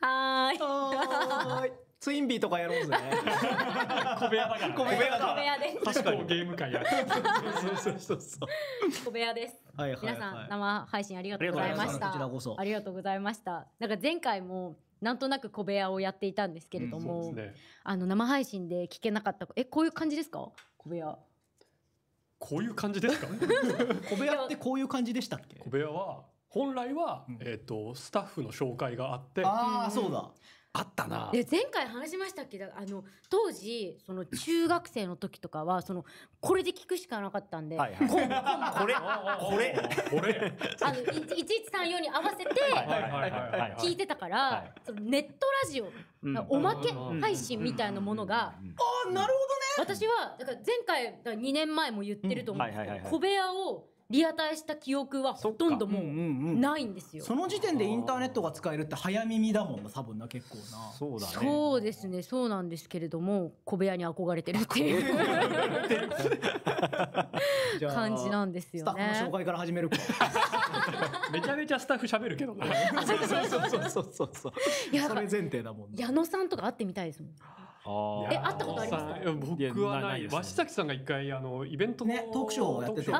はい。はい。ツインビーとかやろうぜ。小部屋だから、小部屋小部屋で。確かにゲーム会やる。そうそうそうそう。小部屋です。はい皆さん、生配信ありがとうございました。こちらこそ。ありがとうございました。なんか前回も、なんとなく小部屋をやっていたんですけれども、あの生配信で聞けなかった。え、こういう感じですか小部屋。こういう感じですか 小部屋ってこういう感じでしたっけ小部屋は本来は、うん、えっ、ー、と、スタッフの紹介があって。ああ、そうだ。あったな。で、前回話しましたっけあの、当時、その中学生の時とかは、その、これで聞くしかなかったんで。はいはい、これ、これ、これ。あの、1134に合わせて、聞いてたから、そのネットラジオ、おまけ配信みたいなものが。ああ、なるほどね。私は、だから前回、だから2年前も言ってると思うんですけど、小部屋を、リアタイした記憶はほとんどもうないんですよ。その時点でインターネットが使えるって早耳だもんな、多分な、結構な。そうだね。そうですね、そうなんですけれども、小部屋に憧れてるっていう 感じなんですよ、ね、スタッフの紹介から始めるか。めちゃめちゃスタッフ喋るけどね。そうそうそうそうそうそう。矢野さんとか会ってみたいですもん。え、会ったことありますか僕はない。鷲崎さんが一回、あの、イベントね、トークショーをやってて。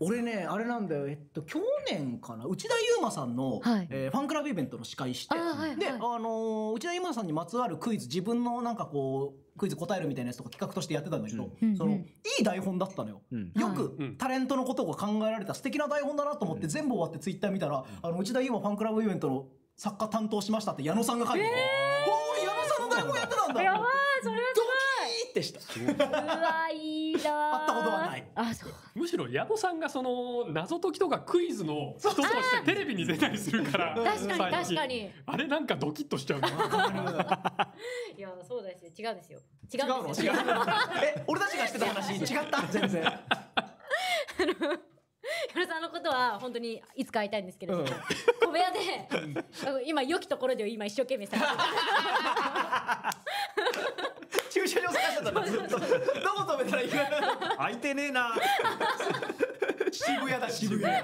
俺ね、あれなんだよ。えっと、去年かな、内田祐馬さんの、えファンクラブイベントの司会して、で、あの内田祐馬さんにまつわるクイズ、自分のなんかこう、クイズ答えるみたいなやつとか企画としてやってたんだけど、その、いい台本だったのよ。よく、タレントのことが考えられた素敵な台本だなと思って、全部終わってツイッター見たら、あの、内田祐馬ファンクラブイベントの作家担当しましたって矢野さんが書いてる。だやばいそれはすごいドキーってしたうわいいな会ったことはないあそうむしろ矢野さんがその謎解きとかクイズの人としてテレビに出たりするから確かに確かにあれなんかドキッとしちゃういやそうですよ違うですよ違うの違うえ俺たちがしてた話違った全然矢野さんのことは本当にいつか会いたいんですけれども、うん、小部屋で今良きところで今一生懸命探して 駐車場探してたんだずっとどこ止めたらいいかいてねえな 渋谷だ渋谷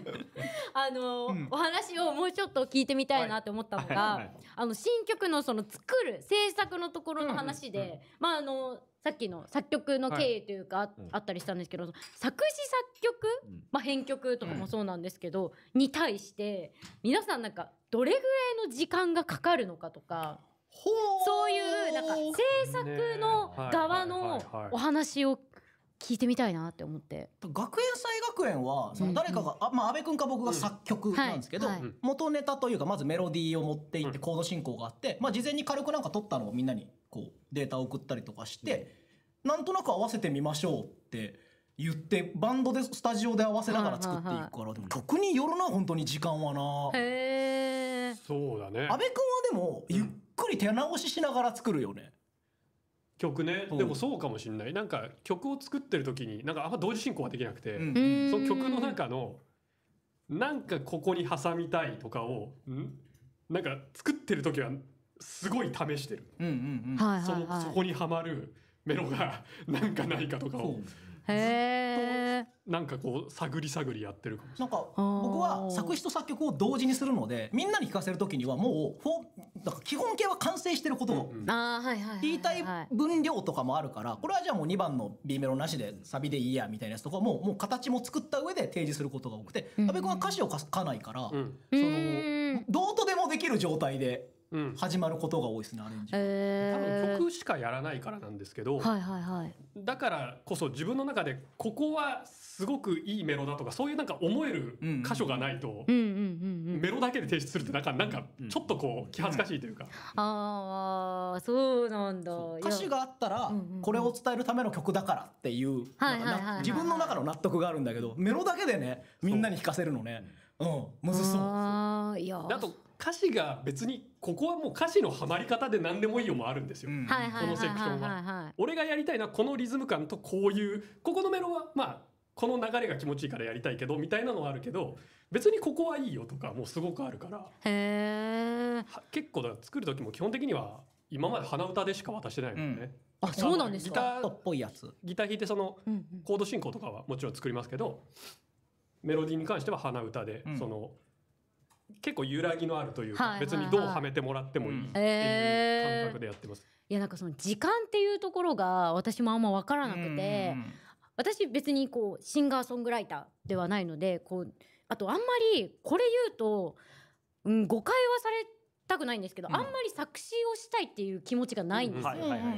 あの、うん、お話をもうちょっと聞いてみたいなって思ったのが、はいはいあの新曲のその作る制作のところの話で、うんうんまああのさっきの作曲の経緯というか、あったりしたんですけど、うん、作詞作曲、うん、まあ、編曲とかもそうなんですけど、に対して皆さんなんかどれぐらいの時間がかかるのかとか。そういう作の側のお話を聞いてみたいなって思って。学園祭学園は、その誰かが、あまあ、安倍君か僕が作曲なんですけど、元ネタというか、まずメロディーを持っていってコード進行があって、まあ、事前に軽くなんか撮ったのをみんなに、こう、データを送ったりとかして、なんとなく合わせてみましょうって言って、バンドで、スタジオで合わせながら作っていくから、でも曲によるな、本当に時間はな。へえ。そうだね。安倍君はでも、ゆっくり手直ししながら作るよね。曲ね、でもそうかもしれないなんか曲を作ってる時になんかあんま同時進行はできなくて、うん、その曲の中のなんかここに挟みたいとかをなんか作ってる時はすごい試してる、そそこにはまるメロがなんかないかとかをへなんかこう探り探りやってるかもしれないなんか僕は作詞と作曲を同時にするのでみんなに聞かせる時にはもうフォか基本形は完成してることを言いたい分量とかもあるからこれはじゃあもう2番の B メロなしでサビでいいやみたいなやつとかももう形も作った上で提示することが多くて阿部君は歌詞を書かないから、そのどうとでもできる状態で。始まることが多いですね、うん、アレンジ、えー、多分曲しかやらないからなんですけど、はいはいはい、だからこそ自分の中でここはすごくいいメロだとかそういうなんか思える箇所がないと、メロだけで提出するってなんかなんかちょっとこう気恥ずかしいというか、うんうん、ああそうなんだ歌詞があったらこれを伝えるための曲だからっていう自分の中の納得があるんだけどメロだけでねみんなに弾かせるのね。うんむずそうあいやと歌詞が別にここはもう歌詞のはまり方で何でもいいよもあるんですよ、このセクションは。俺がやりたいのはこのリズム感とこういうここのメロはまあこの流れが気持ちいいからやりたいけどみたいなのはあるけど別にここはいいよとかもうすごくあるからへ結構だ作る時も基本的には今まで鼻歌でしか渡してないもんね。うん、あそうなんですかギターっぽいやつギター弾いてそのコード進行とかはもちろん作りますけど、メロディーに関しては鼻歌で、うん、その結構揺らぎのあるというか、はいはいはい、別にどうはめてもらってもいいっていう感覚でやってます。えー、いやなんかその時間っていうところが私もあんま分からなくて、私別にこうシンガーソングライターではないのでこうあとあんまりこれ言うと、うん、誤解はされてたくないんですけど、あんまり作詞をしたいっていう気持ちがないんですよ。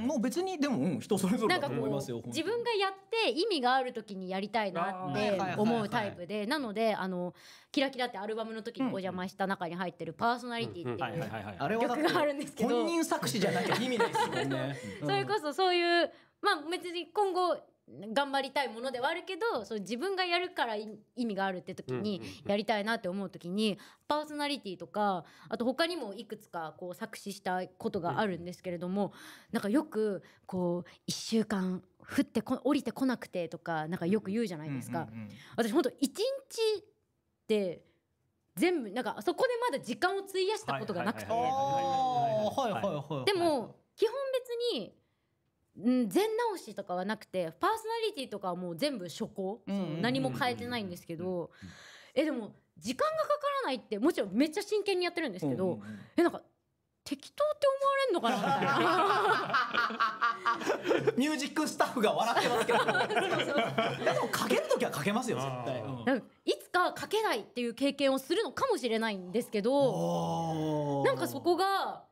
もう別にでも人それぞれだと思いますよ。自分がやって意味がある時にやりたいなって思うタイプで、なのであのキラキラってアルバムの時にお邪魔した中に入ってるパーソナリティっていう曲があるんですけど、本人作詞じゃなきゃ意味ないですよね。それこそそういうまあ別に今後頑張りたいものではあるけどその自分がやるから意味があるって時にやりたいなって思う時にパーソナリティとかあと他にもいくつかこう作詞したことがあるんですけれども、なんかよくこう1週間降ってこ降りてこなくてとかなんかよく言うじゃないですか。私本当1日って全部なんかそこでまだ時間を費やしたことがなくてでも基本別に全直しとかはなくてパーソナリティとかはもう全部初行、う何も変えてないんですけど、えでも時間がかからないってもちろんめっちゃ真剣にやってるんですけど、えなんか適当って思われんのかなみたいなミュージックスタッフが笑ってますけどでもかける時はかけますよ絶対、なん、いつかかけないっていう経験をするのかもしれないんですけどなんかそこが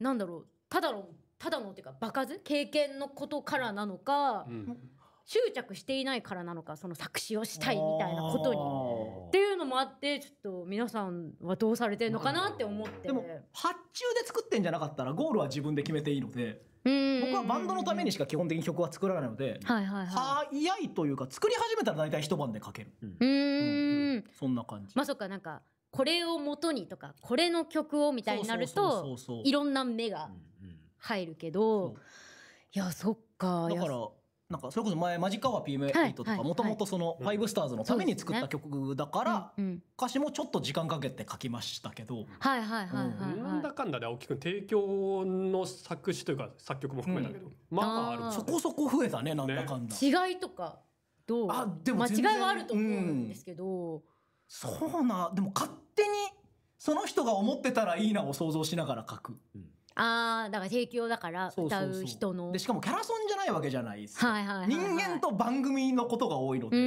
なんだろうただのただのっていうか場数経験のことからなのか、うん、執着していないからなのかその作詞をしたいみたいなことにっていうのもあってちょっと皆さんはどうされてるのかなって思って、でも発注で作ってんじゃなかったらゴールは自分で決めていいので。僕はバンドのためにしか基本的に曲は作らないので、はいはいはい、早いというか作り始めたら大体一晩で書けるうん、うん、そんな感じまあそっかなんかこれをとにとかこれの曲をみたいになるといろんな目が入るけどいやそっかだからなんかそれこそ前マジカワ PM8 とかもともとそのファイブスターズのために作った曲だから歌詞もちょっと時間かけて書きましたけどはいはいはいなんだかんだで青木くん提供の作詞というか作曲も含めたけどまああるそこそこ増えたねなんだかんだ違いとかどうあでも違いはあると思うんですけどそうなでも勝手にその人が思ってたらいいなを想像しながら書く、うんああだから提供だから歌う人のでしかもキャラソンじゃないわけじゃないですか、はいはい、人間と番組のことが多いのでっ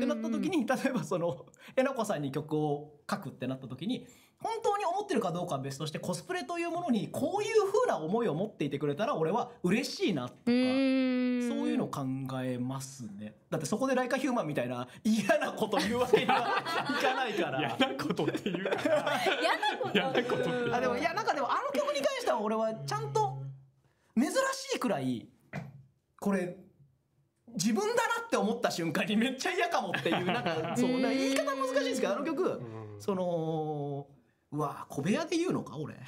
てなった時に例えばそのえなこさんに曲を書くってなった時に本当に思ってるかどうかは別としてコスプレというものにこういう風な思いを持っていてくれたら俺は嬉しいなとかそういうの考えますねだってそこでライカヒューマンみたいな嫌なこと言わけにはいかないから 嫌なことっていうか嫌なことあでもいやなんかでも俺はちゃんと珍しいくらいこれ自分だなって思った瞬間にめっちゃ嫌かもっていうなんか そうな言い方難しいんですけどあの曲そのうわ小部屋で言うのか俺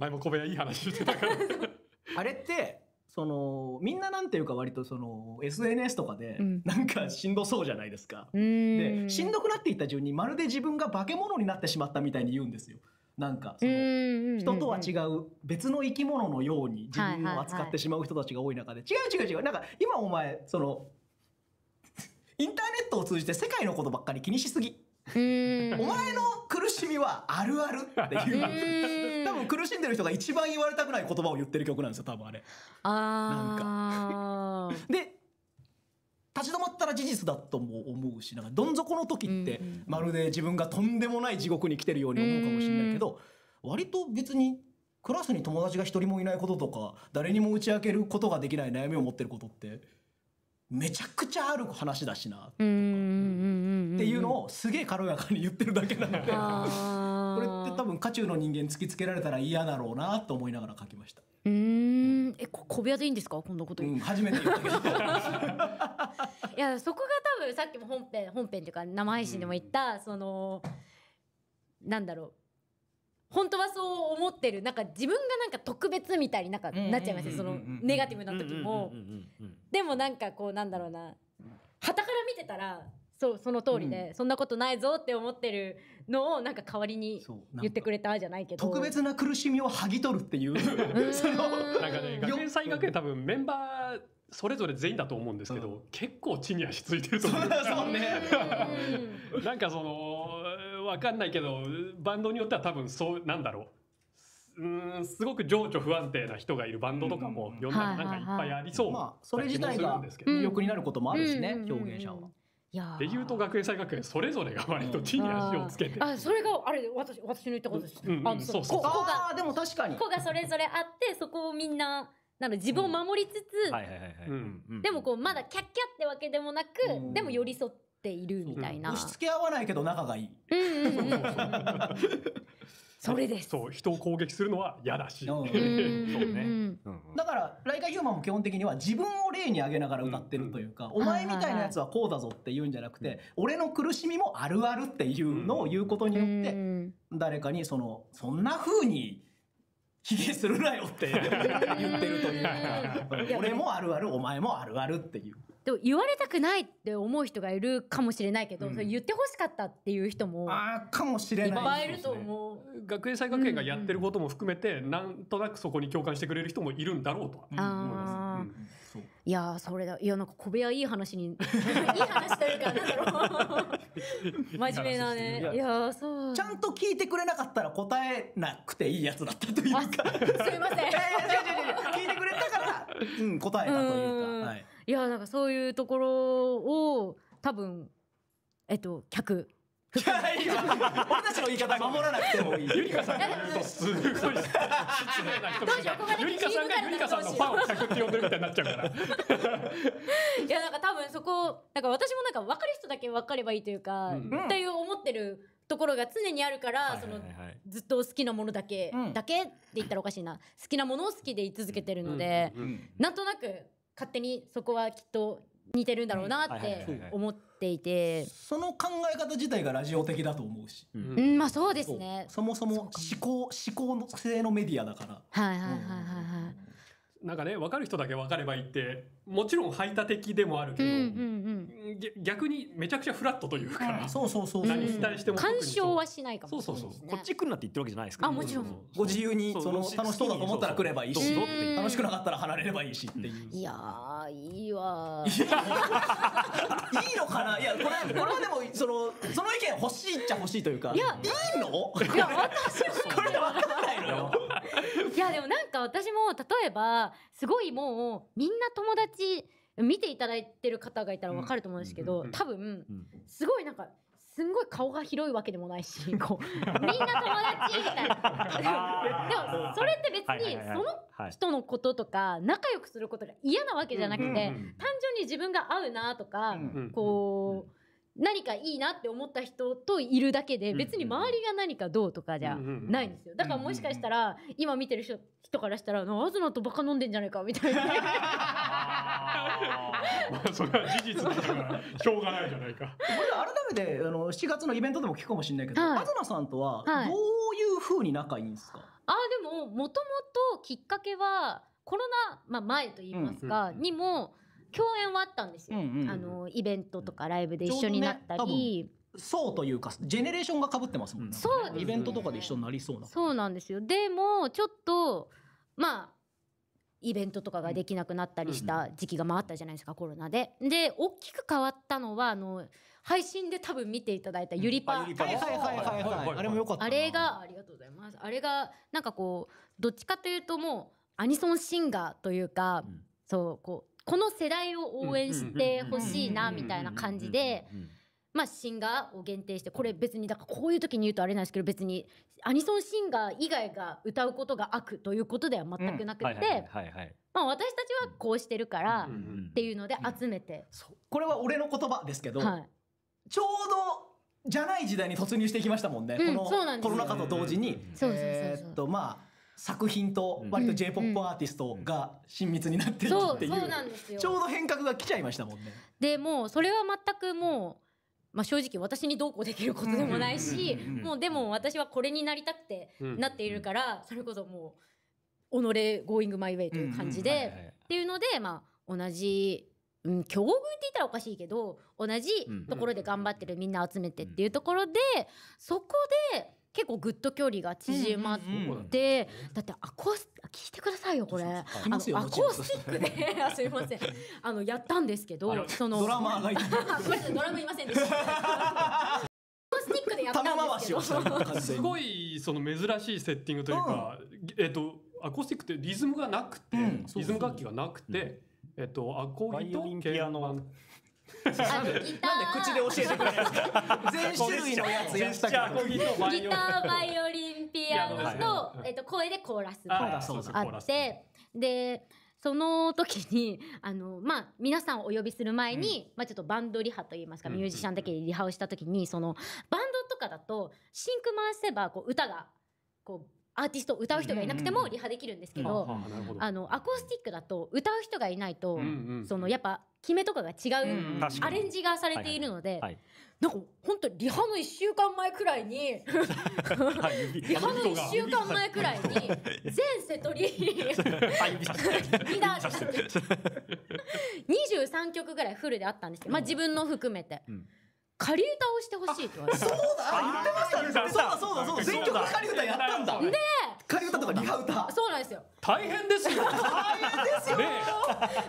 前も小部屋いい話てたから あれってそのみんななんていうか割とその SNS とかでなんかしんどそうじゃないですか、うん、でしんどくなっていった順にまるで自分が化け物になってしまったみたいに言うんですよ。なんかその人とは違う別の生き物のように自分を扱ってしまう人たちが多い中で、違う違う違うなんか今お前そのインターネットを通じて世界のことばっかり気にしすぎ。お前の苦しみはあるあるっていう多分苦しんでる人が一番言われたくない言葉を言ってる曲なんですよ多分あれ。なんか で立ち止まったら事実だとも思うしなんかどん底の時ってまるで自分がとんでもない地獄に来てるように思うかもしれないけど割と別にクラスに友達が一人もいないこととか誰にも打ち明けることができない悩みを持ってることってめちゃくちゃある話だしなとかっていうのをすげえ軽やかに言ってるだけなのでこれって多分渦中の人間突きつけられたら嫌だろうなと思いながら書きました。えこ小部屋でいいんですかこんなこと言う、うん、初めて言ったけど いやそこが多分さっきも本編本編っていうか生配信でも言った、うん、そのなんだろう本当はそう思ってるなんか自分がなんか特別みたいになんかなっちゃいますよそのネガティブな時もでもなんかこうなんだろうなはたから見てたらそうその通りで、うん、そんなことないぞって思ってるのをなんか代わりに言ってくれたじゃないけど特別な苦しみを剥ぎ取るっていうそのなんかね学園祭学園多分メンバーそれぞれ全員だと思うんですけど、うん、結構地に足ついてると思うそうすよ。ねなんかそのわかんないけどバンドによっては多分そうなんだろううんすごく情緒不安定な人がいるバンドとかも世の中なんかいっぱいありそう、まあ、それ自体が魅力になることもあるしね、表現者は。でいうと学園祭学園それぞれが割と地に足をつけて、うん、あそれがあれ私私の言ったことです、うんうあそうそあでも確かに子がそれぞれあってそこをみんななの自分を守りつつでもこうまだキャッキャってわけでもなく、でも寄り添っているみたいな、押し付け合わないけど仲がいい、うんうんうん、それです。そう、人を攻撃するのは嫌だし。そうね。だから、ライカヒューマンも基本的には自分を例に挙げながら歌ってるというか、お前みたいなやつはこうだぞって言うんじゃなくて、俺の苦しみもあるあるっていうのを言うことによって、誰かにその、そんな風に、卑下するなよって言ってるというか、俺もあるある、お前もあるあるっていう。でも言われたくないって思う人がいるかもしれないけど、うん、それ言ってほしかったっていう人もあかもしれないいっぱいいると思う、ね、学園祭学園がやってることも含めて、うんうん、なんとなくそこに共感してくれる人もいるんだろうとは思います、うん、いやそれだいやなんか小部屋いい話にいい話というかなんだろう真面目なねいやそうちゃんと聞いてくれなかったら答えなくていいやつだったというか すいません、聞いてくれたから、うん、答えたというかはいいやなんかそういうところを多分えっと客い俺たちの言い方守らなくてもいい。ゆりかさんが言うとすごい失礼な人が。ゆりかさんがゆりかさんのファンを客って呼んでるみたいになっちゃうから。いやなんか多分そこなんか私もなんか分かる人だけ分かればいいというか、うん、っていう思ってる。ところが常にあるから、そのずっと好きなものだけ、だけって言ったらおかしいな好きなものを好きでい続けてるので、うなんとなく勝手にそこはきっと似てるんだろうなって思っていてその考え方自体がラジオ的だと思うし、うん、うん、まあそうですねそもそも思考思考の性のメディアだからはいはいはいはいはい、うんなんかね分かる人だけ分かればいいってもちろん排他的でもあるけど、うんうんうん、逆にめちゃくちゃフラットというか、そうそうそう何に対しても干渉はしないかもしれない、ね、そうそうそうこっち来るなって言ってるわけじゃないですか、あもちろんご自由にその楽しそうだと思ったら来ればいいし楽しくなかったら離れればいいしっていういやいいわ いいのかないやこれこれはでもそのその意見欲しいっちゃ欲しいというかいやいいのいや私 これで分からないのよいやでもなんか私も例えばすごいもうみんな友達見ていただいてる方がいたらわかると思うんですけど、多分、すごいなんかすんごい顔が広いわけでもないし こうみんな友達みたいなでもそれって別にその人のこととか仲良くすることが嫌なわけじゃなくて単純に自分が合うなとかこう何かいいなって思った人といるだけで、別に周りが何かどうとかじゃないんですよ。だからもしかしたら、今見てる人人からしたら、なあずなとバカ飲んでんじゃないか、みたいな。まあ、それは事実だから、しょうがないじゃないか。改めて、あの、7月のイベントでも聞くかもしれないけど、はい、あさんとは、どういうふうに仲いいんですか、はい、あ、でも、もともときっかけは、コロナ、まあ、前と言いますか、にも、共演はあったんですよ、うんうんうん、あのイベントとかライブで一緒になったり、そうというかジェネレーションがかぶってますもんねそうイベントとかで一緒になりそうなそうなんですよでもちょっとまあイベントとかができなくなったりした時期が回ったじゃないですか、うん、コロナで。で大きく変わったのはあの配信で多分見ていただいたゆりパ、うん、はいはいはいはいはい、はい、あれもよかったあれがありがとうございますあれがなんかこうどっちかというともうアニソンシンガーというか、うん、そうこうこの世代を応援してほしいなみたいな感じで。まあ、シンガーを限定してこれ別にだからこういう時に言うとあれなんですけど別にアニソンシンガー以外が歌うことが悪ということでは全くなくて私たちはこうしてるからっていうので集めて、これは俺の言葉ですけど、はい、ちょうどじゃない時代に突入していきましたもんね、うん、このコロナ禍と同時に。そうそうそうそうまあ作品と割と J-POP アーティストが親密になっていくっていう,、ちょうど変革が来ちゃいましたもんね。でもうそれは全くもうまあ、正直私にどうこうできることでもないし、もうでも私はこれになりたくてなっているから、それこそもう、己ゴーイングマイウェイという感じで、っていうので、まあ、同じ、うん、境遇って言ったらおかしいけど、同じところで頑張ってるみんな集めてっていうところで、そこで、結構ぐっと距離が縮まって、だってアコース聞いてくださいよこれアコースティックで すいませんあのやったんですけどそのドラマーがいて ドラムいませんでしたすごいその珍しいセッティングというか、えっとアコースティックってリズムがなくて、リズム楽器がなくて、えっとアコギと鍵盤なんで口で教えてくれないんですか全種類のやつやったからギターバイオリンピアノと,、えっと声でコーラスがあってでその時にあの、まあ、皆さんをお呼びする前に、うん、まあ、ちょっとバンドリハといいますか、ミュージシャンだけでリハをした時に、そのバンドとかだとシンク回せばこう歌がこうアーティスト歌う人がいなくてもリハできるんですけど、あのアコースティックだと歌う人がいないと、そのやっぱ決めとかが違う、アレンジがされているので、なんか本当リハの1週間前くらいにリハの1週間前くらいに全セトリ2段23曲ぐらいフルであったんですけど、まあ、自分の含めて。うん仮歌をしてほしいって言われた。そうだ言ってましたねそうだそうだそうだ全曲仮歌やったんだで仮歌とかリハ歌そうなんですよ大変ですよ大変ですよ、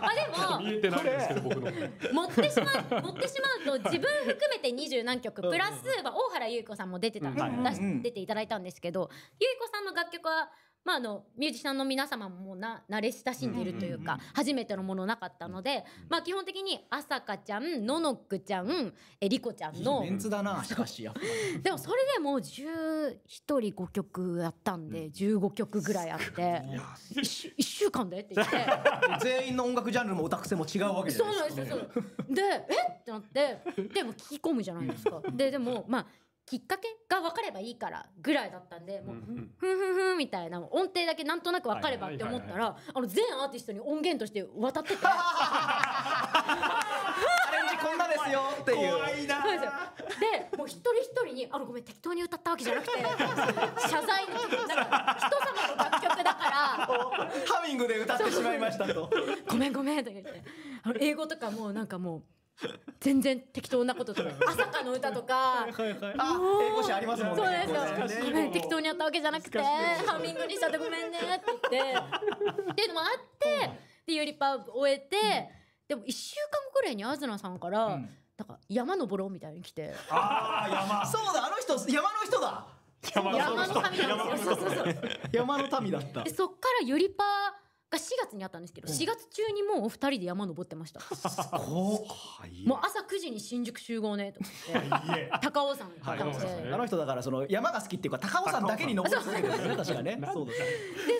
まあでも見えてなすけど僕の持ってしまう持ってしまうと自分含めて二十何曲プラス、まあ、大原優子さんも出てた、出ていただいたんですけど、うん、優子さんの楽曲はまあ、あのミュージシャンの皆様もな慣れ親しんでいるというか、初めてのものなかったので、まあ、基本的にあさかちゃんののくちゃんえりこちゃんのメンツだなしかしや でもそれでもう、11人5曲やったんで15曲ぐらいあって、一 1, 週間でって言って 全員の音楽ジャンルもオタク性も違うわけじゃないですか、ね、そうなんですよでえってなってでも聞き込むじゃないですかででもまあきっかけが分かればいいからぐらいだったんでもう、ふんふんふんみたいな音程だけなんとなく分かればって思ったらあの全アーティストに音源として渡っててアレンジこんなですよっていう怖いなでもう一人一人に「あのごめん適当に歌ったわけじゃなくて謝罪のなんか人様の楽曲だからハミングで歌ってしまいましたと「ごめんごめん」とか言ってあの英語とかもうなんかもう。全然適当なこととか「朝霞の歌」とかあ英語詞ありますもんねそうですよ、ね、適当にやったわけじゃなくてハミングにしちゃってごめんねって言って っていうのもあってでゆりパ終えて、うん、でも1週間ぐらいになさんから、うん、なんか山登ろうみたいに来てああ山そうだあの人山の人だ山の民なんですよ山の民だったそっからゆりパーが4月にあったんですけど、うん、4月中にもうお二人で山登ってました。もう朝9時に新宿集合ね、と思って。高尾山、高尾山、あの人だからその山が好きっていうか高尾山だけに登るわけですよね、確かね。そうで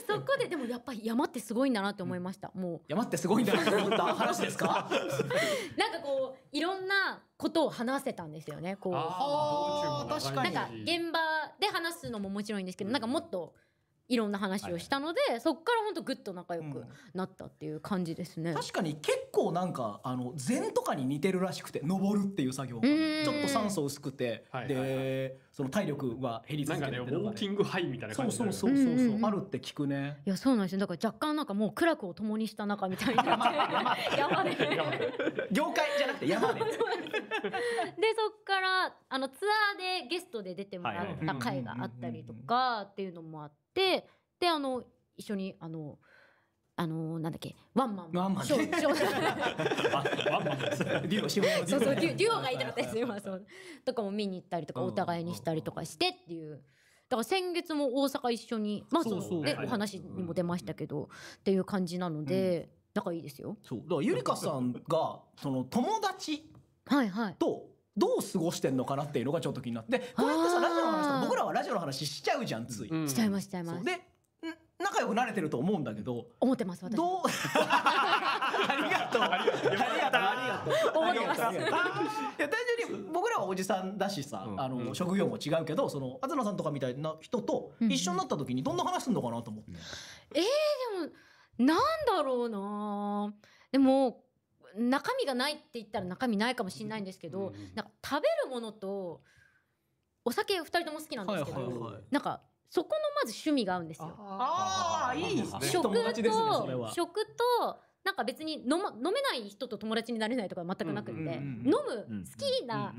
そこででもやっぱり山ってすごいんだなって思いました。うん、もう。山ってすごいんだなって思った話ですか なんかこう、いろんなことを話せたんですよね、こう。ああ、確かに。なんか現場で話すのももちろんですけど、なんかもっと、いろんな話をしたので、はいそこから本当グッと仲良くなったっていう感じですね。うん、確かに結構なんかあの禅とかに似てるらしくて登るっていう作業がちょっと酸素薄くて、で、その体力は減り続けていうのね、ウォーキングハイみたいな感じそうそうそうそうそう、うん、あるって聞くね。いやそうなんですよ。だから若干なんかもう苦楽を共にした仲みたいな やば山で業界じゃ山 ででそっからあのツアーでゲストで出てもらった回があったりとかっていうのもあってであの一緒にあの。あのー、なんだっけ、ワンマン。ワンマン。デュオ、そうそう、デュオがいったです、今、そう。とかも見に行ったりとか、お互いにしたりとかしてっていう。だから先月も大阪一緒に、まあ、そうでお話にも出ましたけど、っていう感じなので、仲いいですよ。そう。だからゆりかさんが、その友達はいはい。と、どう過ごしてんのかなっていうのがちょっと気になって、これってさ、ラジオの話と僕らはラジオの話しちゃうじゃん、つい。しちゃいます、しちゃいます。で、仲良くなれてると思うんだけど。思ってます、私。どう ありがとう。ありがとう。ありがとう。思ってます。いや、単純に僕らはおじさんだしさ、うん、あの、うん、職業も違うけど、その、東さんとかみたいな人と一緒になった時にどんな話すんのかなと思って。うん、ええー、でも、なんだろうなでも、中身がないって言ったら中身ないかもしれないんですけど、うんなんか食べるものと、お酒二人とも好きなんですけど、はいはいはい、なんか、そこのまず趣味が合うんですよ。ああ、いいですね。食と、ね、食と、なんか別に飲,、ま、飲めない人と友達になれないとか全くなくって、飲む好きな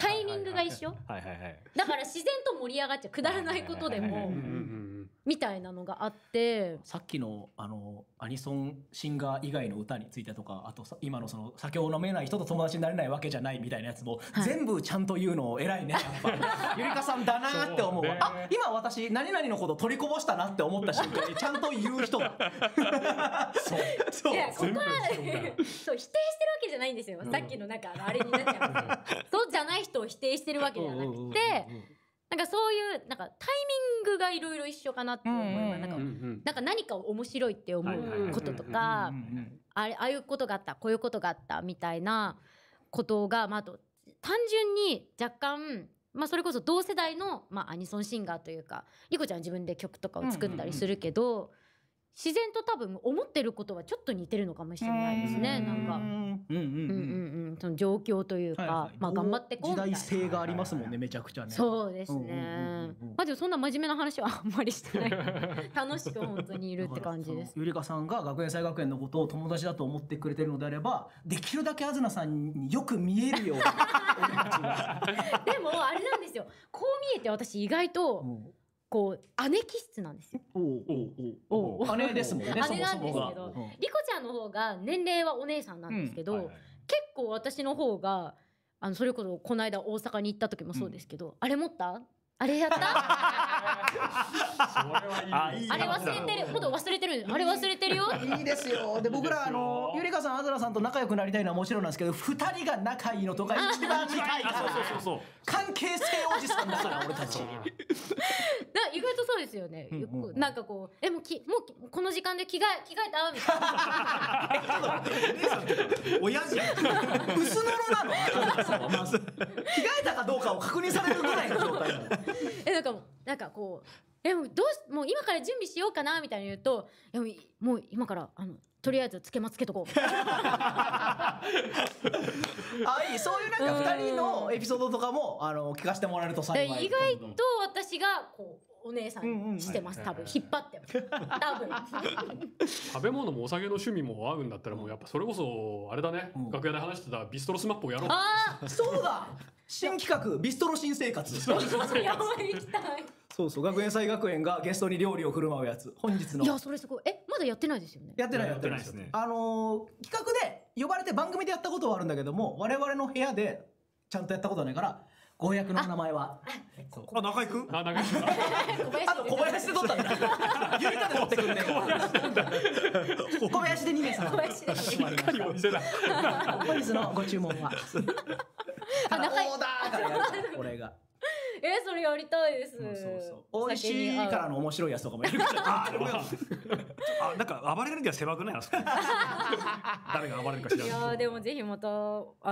タイミングが一緒だから自然と盛り上がっちゃうくだらないことでも。みたいなのがあってさっきのあのアニソンシンガー以外の歌についてとかあと今のその酒を飲めない人と友達になれないわけじゃないみたいなやつも、はい、全部ちゃんと言うの偉いねやっぱ ゆりかさんだなって思うう、あ今私何々のこと取りこぼしたなって思った瞬間にちゃんと言う人だ そうそうこ怒らそう否定してるわけじゃないんですよ、うん、さっきのなんかあれになっちゃうんですそうじゃない人を否定してるわけじゃなくて、なんかそういうなんかタイミングがいろいろ一緒かなって思うんうん、なんか何か面白いって思うこととかああいうことがあったこういうことがあったみたいなことが、まあ、あと単純に若干まあ、それこそ同世代の、まあ、アニソンシンガーというか莉子ちゃん自分で曲とかを作ったりするけど、自然と多分思ってることはちょっと似てるのかもしれないですね。んなんか、うんうんうんうんうん、その状況というか、はいはい、まあ頑張ってこう時代性がありますもんね、めちゃくちゃね。そうですね。まあでもそんな真面目な話はあんまりしてない。楽しく本当にいるって感じです。ゆりかさんが学園祭学園のことを友達だと思ってくれてるのであれば、できるだけあずなさんによく見えるように。でもあれなんですよ。こう見えて私意外と、うんこう姉気質なんですよ。姉ですもんね。姉なんですけど、莉子ちゃんの方が年齢はお姉さんなんですけど、結構私の方があのそれこそこの間大阪に行った時もそうですけど、あれ持った？あれやった？はいいあれ忘れてる、ほど忘れてる、あれ忘れてるよ。いいですよ。で、僕ら、あの、ゆりかさん、あずらさんと仲良くなりたいのはもちろんなんですけど、二人が仲いいのとか、一番近いから。そうそうそう関係性おじさんだから、俺たち。な、意外とそうですよね。なんかこう、え、もう、き、もう、この時間で着替え、着替えたみたいな。親 じ薄のろなの。着替えたかどうかを確認されるぐらいの状態。え、なんかもう。なんかこうえ、もどうしもう今から準備しようかなみたいに言うといやもう今からあのとりあえずつけまつけとこうあいいそういうなんか2人のエピソードとかもあの聞かせてもらえると幸い意外と私がこうお姉さんしてます、多分引っ張って多分食べ物もお酒の趣味も合うんだったらもうやっぱそれこそあれだね、うん、楽屋で話してたビストロスマップをやろうああそうだ新企画ビストロ新生活そうそう学園祭学園がゲストに料理を振る舞うやつ本日のいやそれすごいえまだやってないですよねやってないやってないですねあのー、企画で呼ばれて番組でやったことはあるんだけども我々の部屋でちゃんとやったことはないから公約の名前は。あ、中井くあ、中井くあと小林で取ったんだ。ゆりかで取ってくんね。小林で2名様。しっかりお店だ。本日のご注文は。あ、中井。これが。え、それやりたいです。そうそう美味しいからの面白いやつとかもいるから。なんか暴れるには狭くないですこ 誰が暴れるか知らないいやでもぜひまたあ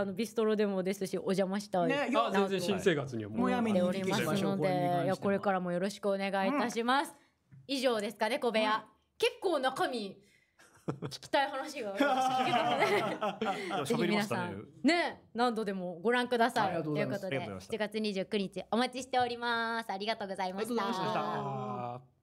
のビストロでもですしお邪魔したいあ全然新生活にはもうやめておりますのでいやこれからもよろしくお願いいたします、うん、以上ですかね小部屋、うん、結構中身聞きたい話が聞けたので、ね、皆さんね何度でもご覧ください、い、ということで7月29日お待ちしておりますありがとうございました